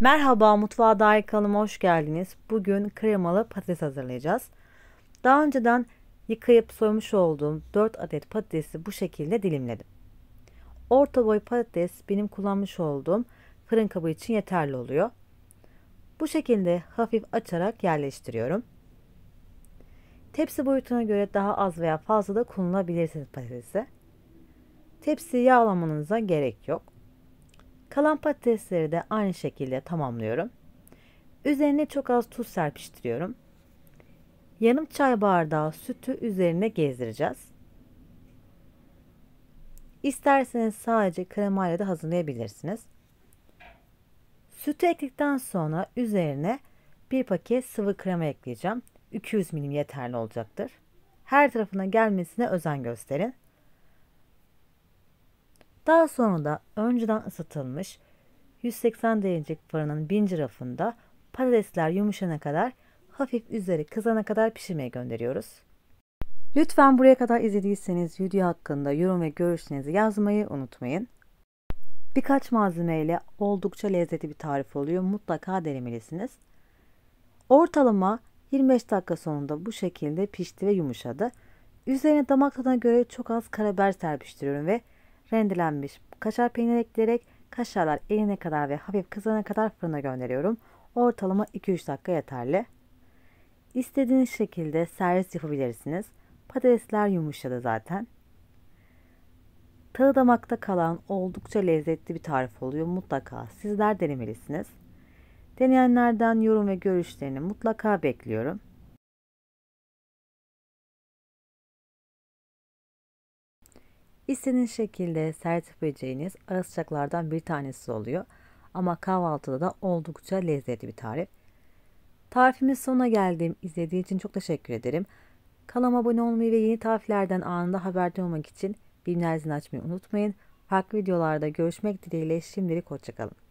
Merhaba Mutfağa Dair kanalıma hoş geldiniz. Bugün kremalı patates hazırlayacağız. Daha önceden yıkayıp soymuş olduğum 4 adet patatesi bu şekilde dilimledim. Orta boy patates benim kullanmış olduğum fırın kabı için yeterli oluyor. Bu şekilde hafif açarak yerleştiriyorum. Tepsi boyutuna göre daha az veya fazla da kullanabilirsiniz patatesi. Tepsi yağlamanıza gerek yok. Kalan patatesleri de aynı şekilde tamamlıyorum. Üzerine çok az tuz serpiştiriyorum. Yarım çay bardağı sütü üzerine gezdireceğiz. İsterseniz sadece kremayla da hazırlayabilirsiniz. Sütü ekledikten sonra üzerine bir paket sıvı krema ekleyeceğim. 200 milim yeterli olacaktır. Her tarafına gelmesine özen gösterin. Daha sonra da önceden ısıtılmış 180 derecelik fırının 1000 rafında patatesler yumuşana kadar hafif üzeri kızana kadar pişirmeye gönderiyoruz. Lütfen buraya kadar izlediyseniz video hakkında yorum ve görüşlerinizi yazmayı unutmayın. Birkaç malzemeyle oldukça lezzetli bir tarif oluyor. Mutlaka denemelisiniz. Ortalama 25 dakika sonunda bu şekilde pişti ve yumuşadı. Üzerine damak tadına göre çok az karabiber serpiştiriyorum ve rendelenmiş kaşar peynir ekleyerek kaşarlar erine kadar ve hafif kızarana kadar fırına gönderiyorum. Ortalama 2-3 dakika yeterli. İstediğiniz şekilde servis yapabilirsiniz. Patatesler yumuşadı zaten. Tağı damakta kalan oldukça lezzetli bir tarif oluyor. Mutlaka sizler denemelisiniz. Deneyenlerden yorum ve görüşlerini mutlaka bekliyorum. İstediğiniz şekilde sertifleyeceğiniz ara bir tanesi oluyor. Ama kahvaltıda da oldukça lezzetli bir tarif. Tarifimin sonuna geldim. İzlediğiniz için çok teşekkür ederim. Kanalıma abone olmayı ve yeni tariflerden anında haberdar olmak için bildirimleri açmayı unutmayın. Farklı videolarda görüşmek dileğiyle şimdilik hoşçakalın.